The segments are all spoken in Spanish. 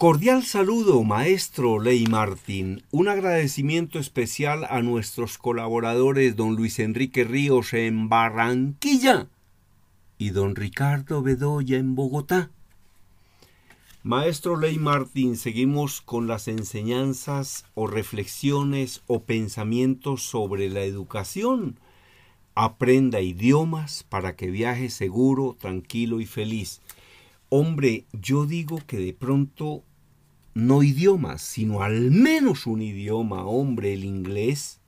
Cordial saludo, maestro Ley Martín. Un agradecimiento especial a nuestros colaboradores don Luis Enrique Ríos en Barranquilla y don Ricardo Bedoya en Bogotá. Maestro Ley Martín, seguimos con las enseñanzas o reflexiones o pensamientos sobre la educación. Aprenda idiomas para que viaje seguro, tranquilo y feliz. Hombre, yo digo que de pronto no idiomas, sino al menos un idioma, hombre, el inglés.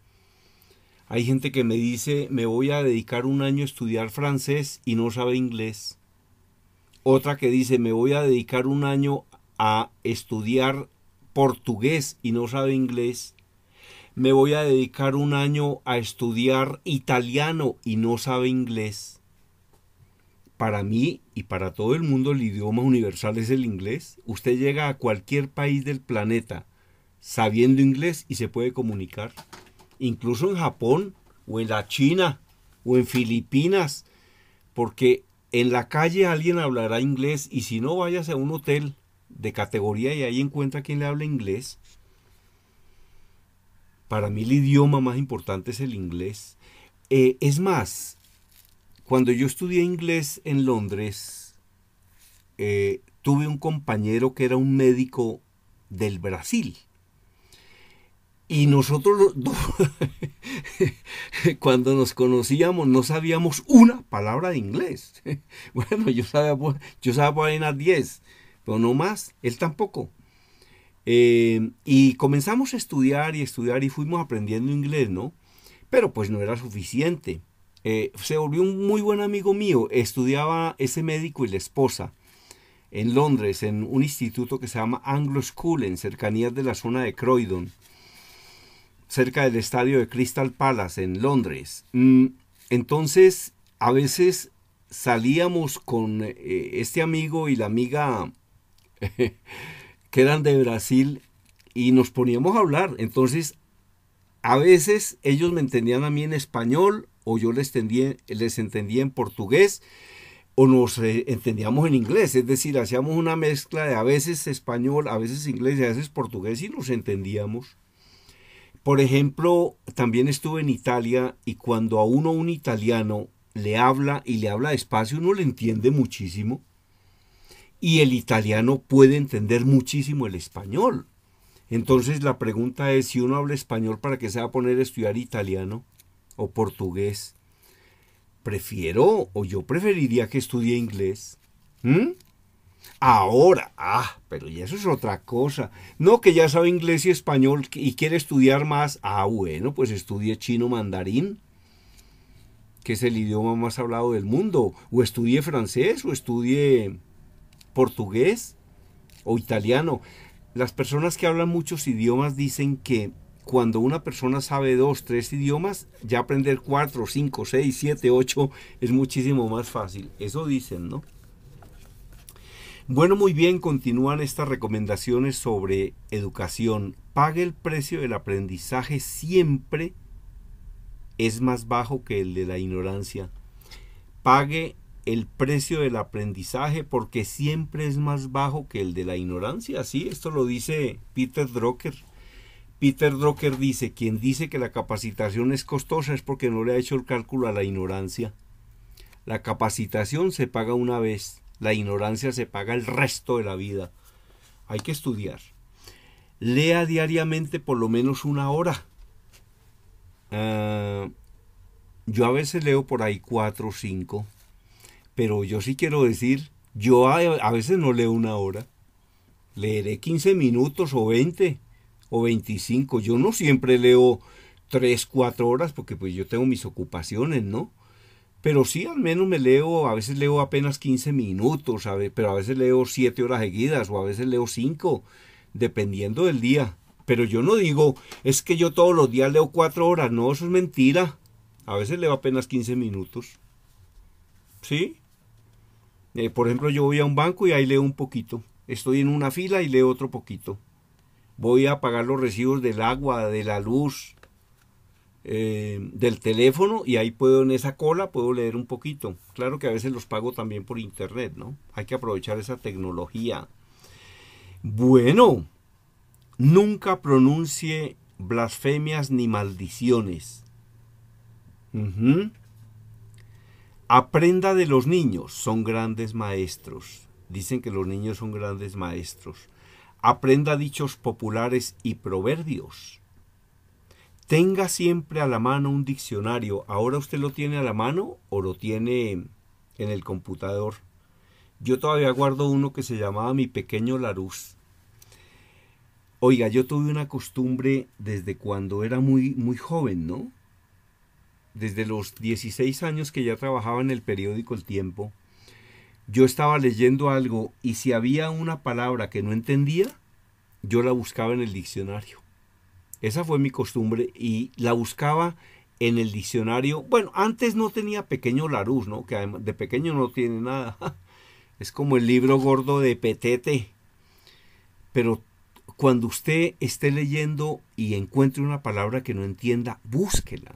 Hay gente que me dice, me voy a dedicar un año a estudiar francés y no sabe inglés. Otra que dice, me voy a dedicar un año a estudiar portugués y no sabe inglés. Me voy a dedicar un año a estudiar italiano y no sabe inglés para mí y para todo el mundo el idioma universal es el inglés. Usted llega a cualquier país del planeta sabiendo inglés y se puede comunicar. Incluso en Japón o en la China o en Filipinas. Porque en la calle alguien hablará inglés y si no vayas a un hotel de categoría y ahí encuentra quien le habla inglés. Para mí el idioma más importante es el inglés. Eh, es más, cuando yo estudié inglés en Londres, eh, tuve un compañero que era un médico del Brasil. Y nosotros cuando nos conocíamos no sabíamos una palabra de inglés. Bueno, yo sabía, yo sabía apenas 10, pero no más, él tampoco. Eh, y comenzamos a estudiar y estudiar y fuimos aprendiendo inglés, ¿no? Pero pues no era suficiente. Eh, se volvió un muy buen amigo mío. Estudiaba ese médico y la esposa en Londres, en un instituto que se llama Anglo School, en cercanías de la zona de Croydon, cerca del estadio de Crystal Palace, en Londres. Mm, entonces, a veces salíamos con eh, este amigo y la amiga que eran de Brasil y nos poníamos a hablar. Entonces, a veces ellos me entendían a mí en español o yo les, les entendía en portugués o nos eh, entendíamos en inglés, es decir, hacíamos una mezcla de a veces español, a veces inglés y a veces portugués y nos entendíamos. Por ejemplo, también estuve en Italia y cuando a uno un italiano le habla y le habla despacio, uno le entiende muchísimo. Y el italiano puede entender muchísimo el español. Entonces la pregunta es si uno habla español para qué se va a poner a estudiar italiano o portugués. Prefiero o yo preferiría que estudie inglés. Ahora, ah, pero ya eso es otra cosa. No, que ya sabe inglés y español y quiere estudiar más. Ah, bueno, pues estudie chino mandarín, que es el idioma más hablado del mundo. O estudie francés, o estudie portugués, o italiano. Las personas que hablan muchos idiomas dicen que cuando una persona sabe dos, tres idiomas, ya aprender cuatro, cinco, seis, siete, ocho es muchísimo más fácil. Eso dicen, ¿no? Bueno, muy bien, continúan estas recomendaciones sobre educación. Pague el precio del aprendizaje siempre es más bajo que el de la ignorancia. Pague el precio del aprendizaje porque siempre es más bajo que el de la ignorancia. Sí, esto lo dice Peter Drucker. Peter Drucker dice, quien dice que la capacitación es costosa es porque no le ha hecho el cálculo a la ignorancia. La capacitación se paga una vez, la ignorancia se paga el resto de la vida. Hay que estudiar. Lea diariamente por lo menos una hora. Ah, yo a veces leo por ahí cuatro o cinco, pero yo sí quiero decir, yo a, a veces no leo una hora. Leeré 15 minutos o 20 o 25. Yo no siempre leo 3, 4 horas porque pues yo tengo mis ocupaciones, ¿no? Pero sí, al menos me leo, a veces leo apenas 15 minutos, pero a veces leo 7 horas seguidas o a veces leo 5, dependiendo del día. Pero yo no digo, es que yo todos los días leo 4 horas, no, eso es mentira. A veces leo apenas 15 minutos. ¿Sí? Eh, por ejemplo, yo voy a un banco y ahí leo un poquito. Estoy en una fila y leo otro poquito voy a pagar los recibos del agua, de la luz, eh, del teléfono y ahí puedo en esa cola puedo leer un poquito. Claro que a veces los pago también por internet, ¿no? Hay que aprovechar esa tecnología. Bueno, nunca pronuncie blasfemias ni maldiciones. Aprenda de los niños, son grandes maestros. Dicen que los niños son grandes maestros aprenda dichos populares y proverbios. Tenga siempre a la mano un diccionario. Ahora usted lo tiene a la mano o lo tiene en el computador. Yo todavía guardo uno que se llamaba Mi Pequeño Laruz. Oiga, yo tuve una costumbre desde cuando era muy, muy joven, ¿no? Desde los 16 años que ya trabajaba en el periódico El Tiempo yo estaba leyendo algo y si había una palabra que no entendía, yo la buscaba en el diccionario. Esa fue mi costumbre y la buscaba en el diccionario. Bueno, antes no tenía pequeño Larús, ¿no? Que además de pequeño no tiene nada. Es como el libro gordo de Petete. Pero cuando usted esté leyendo y encuentre una palabra que no entienda, búsquela.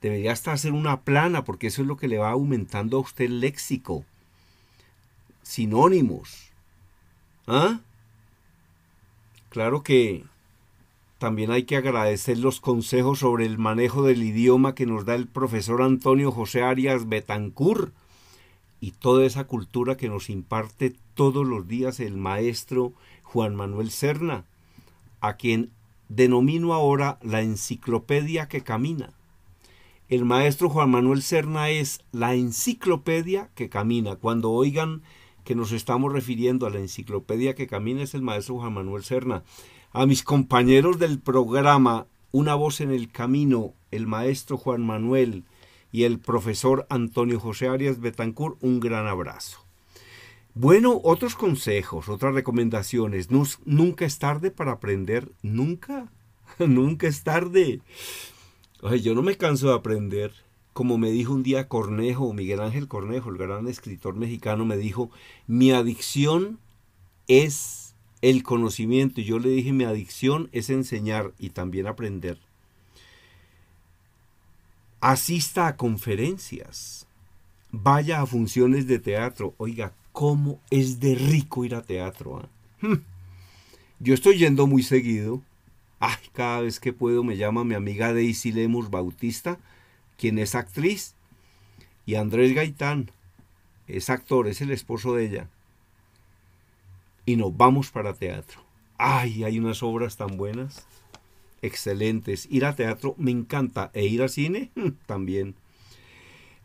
Debería hasta hacer una plana porque eso es lo que le va aumentando a usted el léxico sinónimos. ¿Ah? Claro que también hay que agradecer los consejos sobre el manejo del idioma que nos da el profesor Antonio José Arias betancur y toda esa cultura que nos imparte todos los días el maestro Juan Manuel Serna, a quien denomino ahora la enciclopedia que camina. El maestro Juan Manuel Serna es la enciclopedia que camina. Cuando oigan que nos estamos refiriendo a la enciclopedia que camina es el maestro Juan Manuel Serna. A mis compañeros del programa Una voz en el camino, el maestro Juan Manuel y el profesor Antonio José Arias Betancourt, un gran abrazo. Bueno, otros consejos, otras recomendaciones. nunca es tarde para aprender, nunca, nunca es tarde. yo no me canso de aprender. Como me dijo un día Cornejo, Miguel Ángel Cornejo, el gran escritor mexicano, me dijo, mi adicción es el conocimiento. Y yo le dije, mi adicción es enseñar y también aprender. Asista a conferencias, vaya a funciones de teatro. Oiga, ¿cómo es de rico ir a teatro? Ah? Hmm. Yo estoy yendo muy seguido. Ay, cada vez que puedo me llama mi amiga Daisy Lemus Bautista quien es actriz, y Andrés Gaitán es actor, es el esposo de ella. Y nos vamos para teatro. Ay, hay unas obras tan buenas, excelentes. Ir a teatro me encanta, e ir al cine también.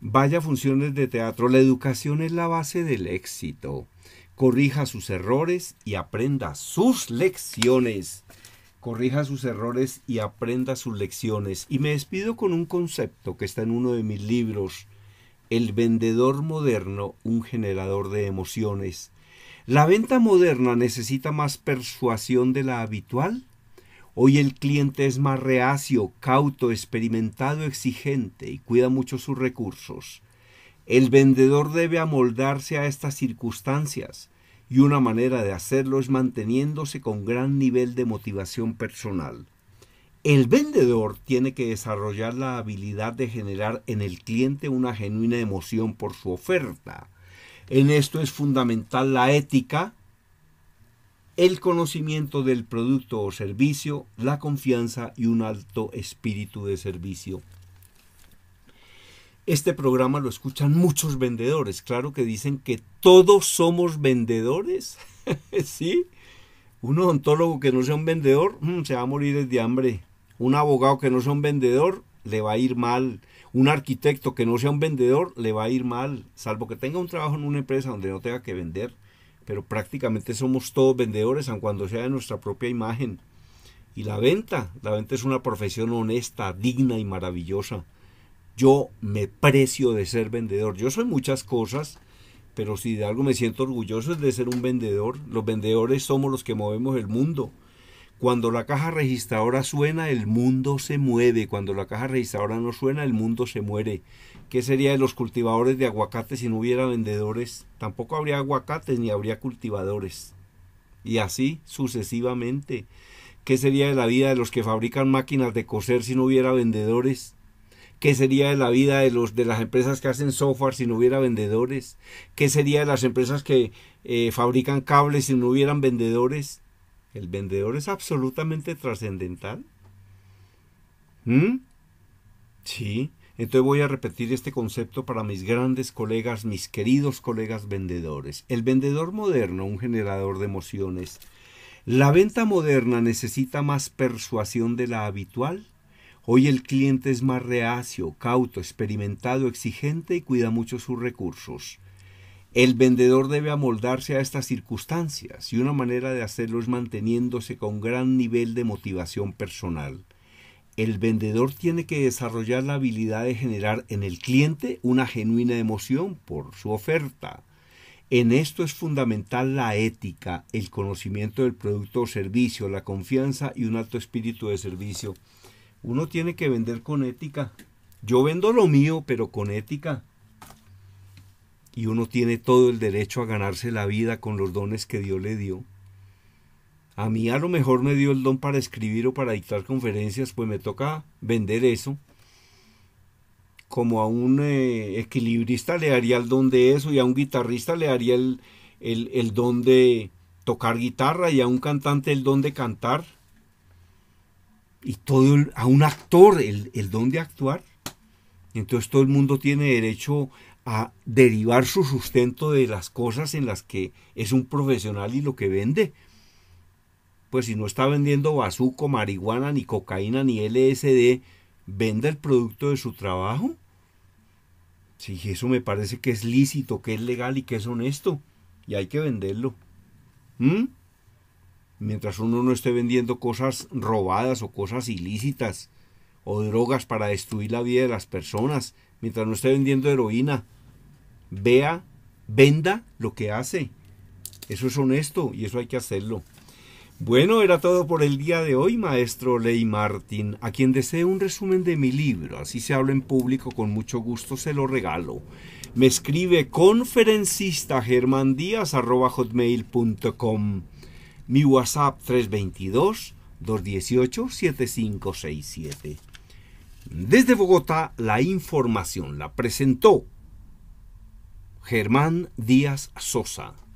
Vaya funciones de teatro, la educación es la base del éxito. Corrija sus errores y aprenda sus lecciones corrija sus errores y aprenda sus lecciones. Y me despido con un concepto que está en uno de mis libros, El vendedor moderno, un generador de emociones. ¿La venta moderna necesita más persuasión de la habitual? Hoy el cliente es más reacio, cauto, experimentado, exigente y cuida mucho sus recursos. El vendedor debe amoldarse a estas circunstancias y una manera de hacerlo es manteniéndose con gran nivel de motivación personal. El vendedor tiene que desarrollar la habilidad de generar en el cliente una genuina emoción por su oferta. En esto es fundamental la ética, el conocimiento del producto o servicio, la confianza y un alto espíritu de servicio este programa lo escuchan muchos vendedores. Claro que dicen que todos somos vendedores. ¿Sí? Un odontólogo que no sea un vendedor mm, se va a morir de hambre. Un abogado que no sea un vendedor le va a ir mal. Un arquitecto que no sea un vendedor le va a ir mal. Salvo que tenga un trabajo en una empresa donde no tenga que vender. Pero prácticamente somos todos vendedores, aun cuando sea de nuestra propia imagen. Y la venta, la venta es una profesión honesta, digna y maravillosa yo me precio de ser vendedor. Yo soy muchas cosas, pero si de algo me siento orgulloso es de ser un vendedor. Los vendedores somos los que movemos el mundo. Cuando la caja registradora suena, el mundo se mueve. Cuando la caja registradora no suena, el mundo se muere. ¿Qué sería de los cultivadores de aguacates si no hubiera vendedores? Tampoco habría aguacates ni habría cultivadores. Y así sucesivamente. ¿Qué sería de la vida de los que fabrican máquinas de coser si no hubiera vendedores? ¿Qué sería de la vida de, los, de las empresas que hacen software si no hubiera vendedores? ¿Qué sería de las empresas que eh, fabrican cables si no hubieran vendedores? El vendedor es absolutamente trascendental. ¿Mm? Sí, entonces voy a repetir este concepto para mis grandes colegas, mis queridos colegas vendedores. El vendedor moderno, un generador de emociones. La venta moderna necesita más persuasión de la habitual Hoy el cliente es más reacio, cauto, experimentado, exigente y cuida mucho sus recursos. El vendedor debe amoldarse a estas circunstancias y una manera de hacerlo es manteniéndose con gran nivel de motivación personal. El vendedor tiene que desarrollar la habilidad de generar en el cliente una genuina emoción por su oferta. En esto es fundamental la ética, el conocimiento del producto o servicio, la confianza y un alto espíritu de servicio uno tiene que vender con ética. Yo vendo lo mío, pero con ética. Y uno tiene todo el derecho a ganarse la vida con los dones que Dios le dio. A mí a lo mejor me dio el don para escribir o para dictar conferencias, pues me toca vender eso. Como a un eh, equilibrista le haría el don de eso y a un guitarrista le haría el, el don de tocar guitarra y a un cantante el don de cantar y todo a un actor el, el don de actuar. Entonces todo el mundo tiene derecho a derivar su sustento de las cosas en las que es un profesional y lo que vende. Pues si no está vendiendo bazuco, marihuana, ni cocaína, ni LSD, vende el producto de su trabajo. si eso me parece que es lícito, que es legal y que es honesto. Y hay que venderlo. ¿Mm? mientras uno no esté vendiendo cosas robadas o cosas ilícitas o drogas para destruir la vida de las personas, mientras no esté vendiendo heroína, vea, venda lo que hace. Eso es honesto y eso hay que hacerlo. Bueno, era todo por el día de hoy, maestro Ley Martin. A quien desee un resumen de mi libro, así se habla en público, con mucho gusto se lo regalo. Me escribe conferencista mi WhatsApp 322-218-7567. Desde Bogotá, la información la presentó Germán Díaz Sosa.